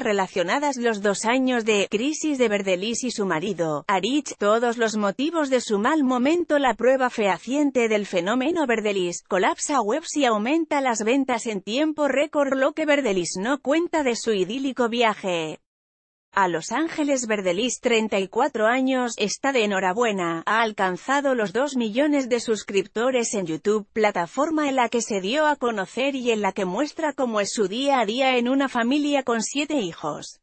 relacionadas los dos años de crisis de Verdelis y su marido, Arich, todos los motivos de su mal momento la prueba fehaciente del fenómeno Verdelis, colapsa webs y aumenta las ventas en tiempo récord lo que Verdelis no cuenta de su idílico viaje a Los Ángeles Verdelis 34 años, está de enhorabuena, ha alcanzado los 2 millones de suscriptores en YouTube, plataforma en la que se dio a conocer y en la que muestra cómo es su día a día en una familia con 7 hijos.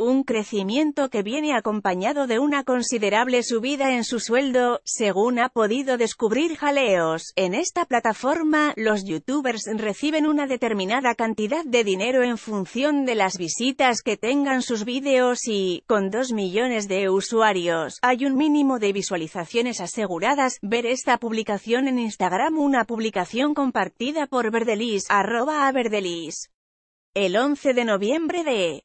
un crecimiento que viene acompañado de una considerable subida en su sueldo, según ha podido descubrir Jaleos. En esta plataforma, los youtubers reciben una determinada cantidad de dinero en función de las visitas que tengan sus vídeos y, con 2 millones de usuarios, hay un mínimo de visualizaciones aseguradas. Ver esta publicación en Instagram una publicación compartida por Verdelis, arroba a Verdelis. El 11 de noviembre de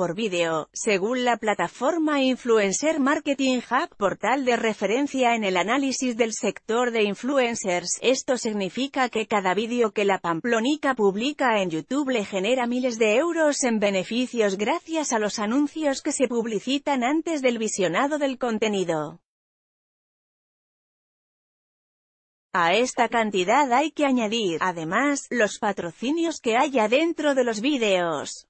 por vídeo, según la plataforma Influencer Marketing Hub, portal de referencia en el análisis del sector de influencers. Esto significa que cada vídeo que la Pamplonica publica en YouTube le genera miles de euros en beneficios gracias a los anuncios que se publicitan antes del visionado del contenido. A esta cantidad hay que añadir, además, los patrocinios que haya dentro de los vídeos.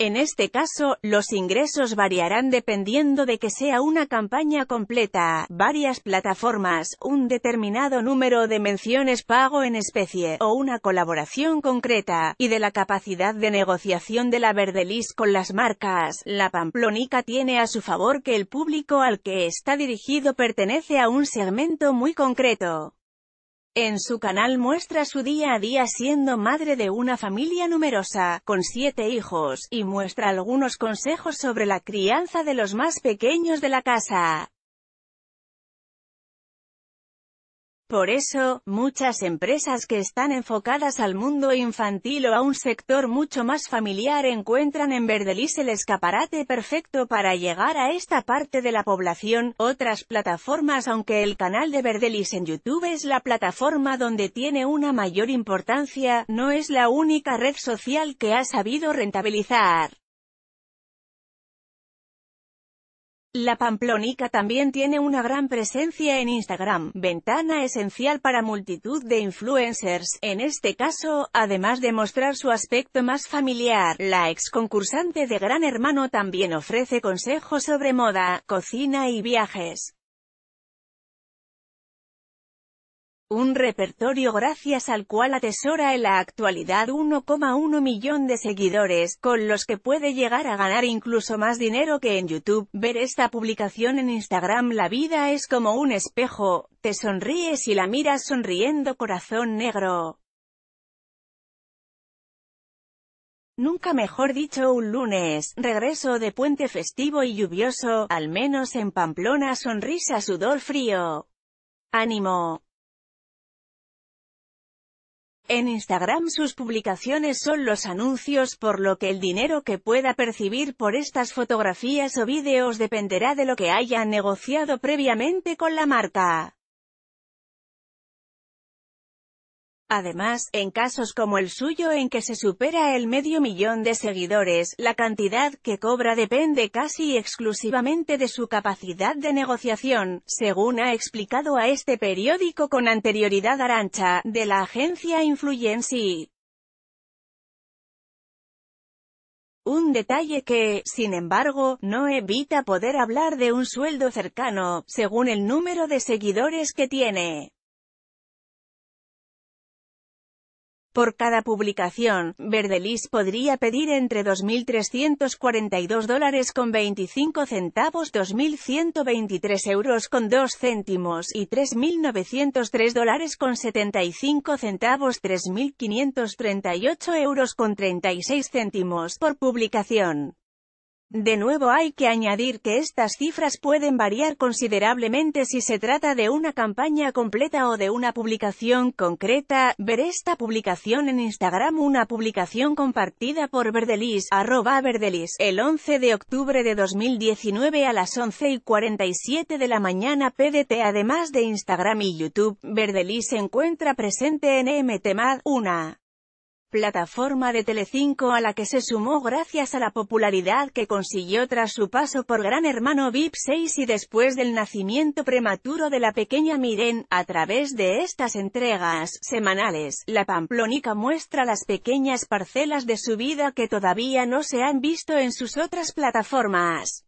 En este caso, los ingresos variarán dependiendo de que sea una campaña completa, varias plataformas, un determinado número de menciones pago en especie, o una colaboración concreta, y de la capacidad de negociación de la Verdelis con las marcas. La Pamplonica tiene a su favor que el público al que está dirigido pertenece a un segmento muy concreto. En su canal muestra su día a día siendo madre de una familia numerosa, con siete hijos, y muestra algunos consejos sobre la crianza de los más pequeños de la casa. Por eso, muchas empresas que están enfocadas al mundo infantil o a un sector mucho más familiar encuentran en Verdelis el escaparate perfecto para llegar a esta parte de la población. Otras plataformas aunque el canal de Verdelis en YouTube es la plataforma donde tiene una mayor importancia, no es la única red social que ha sabido rentabilizar. La pamplónica también tiene una gran presencia en Instagram, ventana esencial para multitud de influencers. En este caso, además de mostrar su aspecto más familiar, la ex concursante de Gran Hermano también ofrece consejos sobre moda, cocina y viajes. un repertorio gracias al cual atesora en la actualidad 1,1 millón de seguidores, con los que puede llegar a ganar incluso más dinero que en YouTube. Ver esta publicación en Instagram La vida es como un espejo, te sonríes y la miras sonriendo corazón negro. Nunca mejor dicho un lunes, regreso de puente festivo y lluvioso, al menos en Pamplona sonrisa sudor frío. Ánimo. En Instagram sus publicaciones son los anuncios por lo que el dinero que pueda percibir por estas fotografías o vídeos dependerá de lo que haya negociado previamente con la marca. Además, en casos como el suyo en que se supera el medio millón de seguidores, la cantidad que cobra depende casi exclusivamente de su capacidad de negociación, según ha explicado a este periódico con anterioridad Arancha, de la agencia Influency. Un detalle que, sin embargo, no evita poder hablar de un sueldo cercano, según el número de seguidores que tiene. Por cada publicación, Verdelis podría pedir entre 2.342 dólares con 25 centavos, 2.123 euros con 2 céntimos y 3.903 dólares con 75 centavos, 3.538 euros con 36 céntimos por publicación. De nuevo hay que añadir que estas cifras pueden variar considerablemente si se trata de una campaña completa o de una publicación concreta, ver esta publicación en Instagram una publicación compartida por Verdelis, arroba Verdelis, el 11 de octubre de 2019 a las 11 y 47 de la mañana PDT además de Instagram y YouTube, Verdelis se encuentra presente en MTMAD, una plataforma de Telecinco a la que se sumó gracias a la popularidad que consiguió tras su paso por Gran Hermano VIP 6 y después del nacimiento prematuro de la pequeña Miren, a través de estas entregas semanales, la pamplónica muestra las pequeñas parcelas de su vida que todavía no se han visto en sus otras plataformas.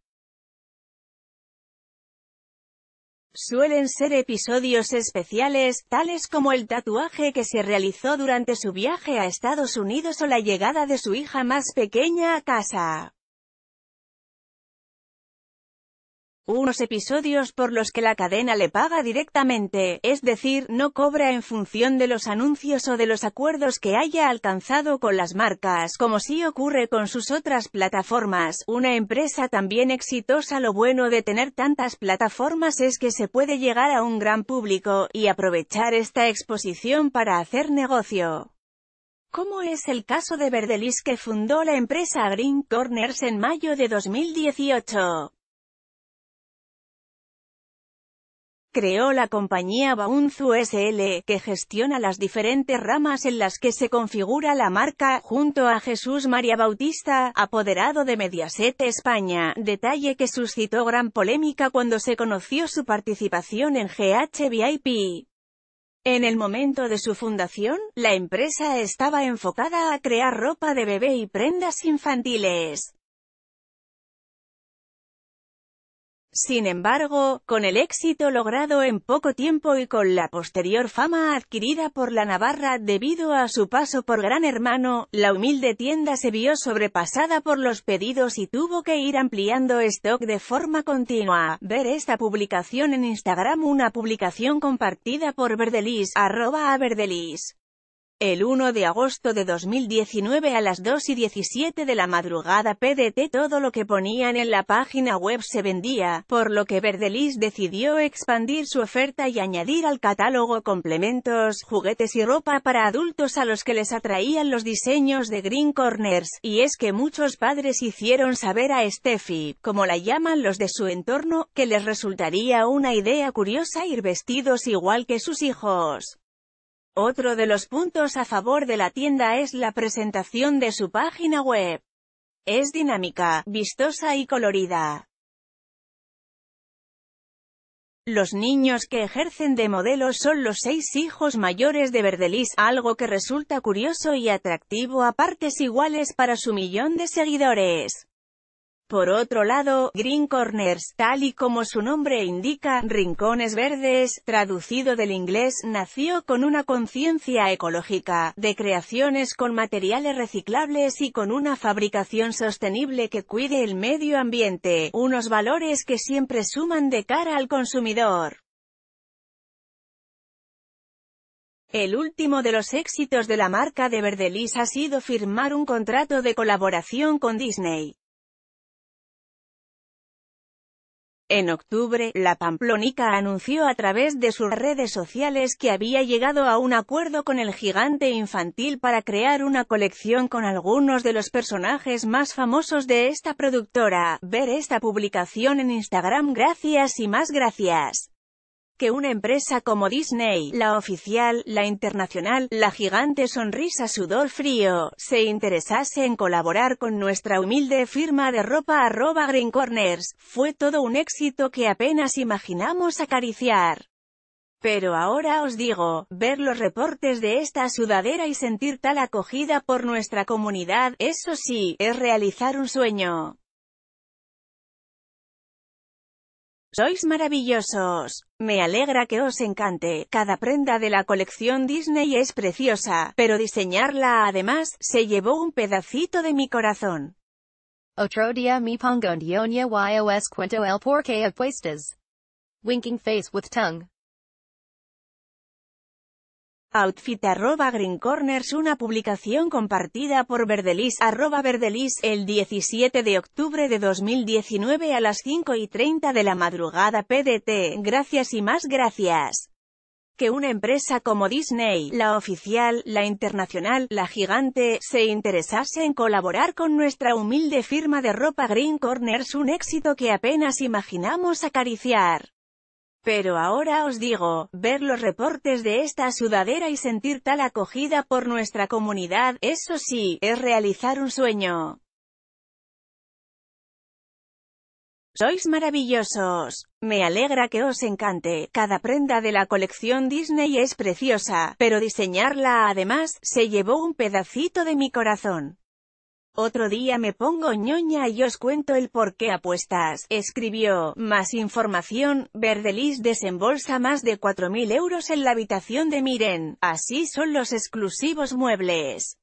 Suelen ser episodios especiales, tales como el tatuaje que se realizó durante su viaje a Estados Unidos o la llegada de su hija más pequeña a casa. unos episodios por los que la cadena le paga directamente, es decir, no cobra en función de los anuncios o de los acuerdos que haya alcanzado con las marcas, como sí ocurre con sus otras plataformas. Una empresa también exitosa lo bueno de tener tantas plataformas es que se puede llegar a un gran público, y aprovechar esta exposición para hacer negocio como es el caso de Verdelis que fundó la empresa Green Corners en mayo de 2018. creó la compañía Baunzu SL, que gestiona las diferentes ramas en las que se configura la marca, junto a Jesús María Bautista, apoderado de Mediaset España, detalle que suscitó gran polémica cuando se conoció su participación en GHVIP. En el momento de su fundación, la empresa estaba enfocada a crear ropa de bebé y prendas infantiles. Sin embargo, con el éxito logrado en poco tiempo y con la posterior fama adquirida por la Navarra debido a su paso por Gran Hermano, la humilde tienda se vio sobrepasada por los pedidos y tuvo que ir ampliando stock de forma continua. Ver esta publicación en Instagram una publicación compartida por Verdelis, arroba a el 1 de agosto de 2019 a las 2 y 17 de la madrugada PDT todo lo que ponían en la página web se vendía, por lo que Verdelis decidió expandir su oferta y añadir al catálogo complementos, juguetes y ropa para adultos a los que les atraían los diseños de Green Corners, y es que muchos padres hicieron saber a Steffi, como la llaman los de su entorno, que les resultaría una idea curiosa ir vestidos igual que sus hijos. Otro de los puntos a favor de la tienda es la presentación de su página web. Es dinámica, vistosa y colorida. Los niños que ejercen de modelo son los seis hijos mayores de Verdelis, algo que resulta curioso y atractivo a partes iguales para su millón de seguidores. Por otro lado, Green Corners, tal y como su nombre indica, Rincones Verdes, traducido del inglés, nació con una conciencia ecológica, de creaciones con materiales reciclables y con una fabricación sostenible que cuide el medio ambiente, unos valores que siempre suman de cara al consumidor. El último de los éxitos de la marca de Verdelis ha sido firmar un contrato de colaboración con Disney. En octubre, la Pamplónica anunció a través de sus redes sociales que había llegado a un acuerdo con el gigante infantil para crear una colección con algunos de los personajes más famosos de esta productora. Ver esta publicación en Instagram gracias y más gracias que una empresa como Disney, la oficial, la internacional, la gigante sonrisa sudor frío, se interesase en colaborar con nuestra humilde firma de ropa arroba Green Corners, fue todo un éxito que apenas imaginamos acariciar. Pero ahora os digo, ver los reportes de esta sudadera y sentir tal acogida por nuestra comunidad, eso sí, es realizar un sueño. Sois maravillosos. Me alegra que os encante. Cada prenda de la colección Disney es preciosa, pero diseñarla además, se llevó un pedacito de mi corazón. Otro día mi pongo en os cuento el porqué de Winking face with tongue. Outfit arroba Green Corners Una publicación compartida por Verdelis Verdelis el 17 de octubre de 2019 a las 5 y 30 de la madrugada PDT. Gracias y más gracias. Que una empresa como Disney, la oficial, la internacional, la gigante, se interesase en colaborar con nuestra humilde firma de ropa Green Corners un éxito que apenas imaginamos acariciar. Pero ahora os digo, ver los reportes de esta sudadera y sentir tal acogida por nuestra comunidad, eso sí, es realizar un sueño. Sois maravillosos. Me alegra que os encante. Cada prenda de la colección Disney es preciosa, pero diseñarla además, se llevó un pedacito de mi corazón. Otro día me pongo ñoña y os cuento el por qué apuestas, escribió. Más información, Verdelis desembolsa más de 4.000 euros en la habitación de Miren. Así son los exclusivos muebles.